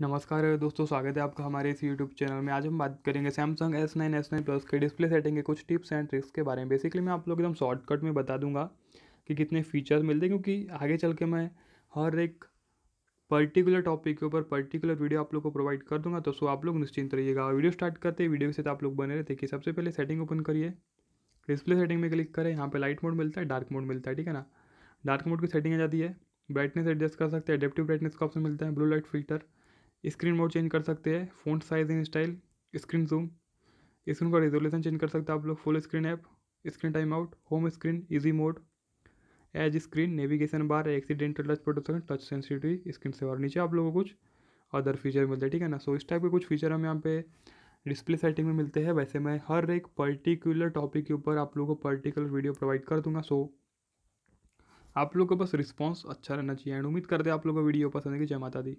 नमस्कार दोस्तों स्वागत है आपका हमारे इस यूट्यूब चैनल में आज हम बात करेंगे Samsung S nine S nine plus के डिस्प्ले सेटिंग के कुछ टिप्स एंड ट्रिक्स के बारे में बेसिकली मैं आप लोग एकदम शॉर्टकट में बता दूंगा कि कितने फीचर्स मिलते हैं क्योंकि आगे चल के मैं हर एक पर्टिकुलर टॉपिक के ऊपर पर्टिकुलर वीडियो आप लोग को प्रोवाइड कर दूंगा तो सो आप लोग निश्चिंत रहिएगा वीडियो स्टार्ट करते वीडियो के साथ आप लोग बने रहते कि सबसे पहले सेटिंग ओपन करिए डिस्प्ले सेटिंग में क्लिक करें यहाँ पर लाइट मोड मिलता है डार्क मोड मिलता है ठीक है ना डार्क मोड की सेटिंग आ जाती है ब्राइटनेस एडजस्ट कर सकते हैं एडेप्टिव ब्राइटनेस का ऑप्शन मिलता है blue light filter screen mode change कर सकते हैं font size and style screen zoom screen का रेजोल्यूशन चेंज कर सकते हैं आप लोग full screen app screen time out home screen easy mode edge screen navigation bar accidental touch protection touch sensitive screen से और नीचे आप लोगों को कुछ अदर फीचर मिलते हैं ठीक है ना सो so, इस टाइप के कुछ फीचर हम यहाँ पे डिस्प्ले सेटिंग में मिलते हैं वैसे मैं हर एक पर्टिकुलर टॉपिक के ऊपर आप लोगों को पर्टिकुलर वीडियो प्रोवाइड कर दूंगा सो so, आप लोग को बस रिस्पॉन्स अच्छा रहना चाहिए एंड उम्मीद करते हैं आप लोगों को वीडियो पसंद है कि जय माता दी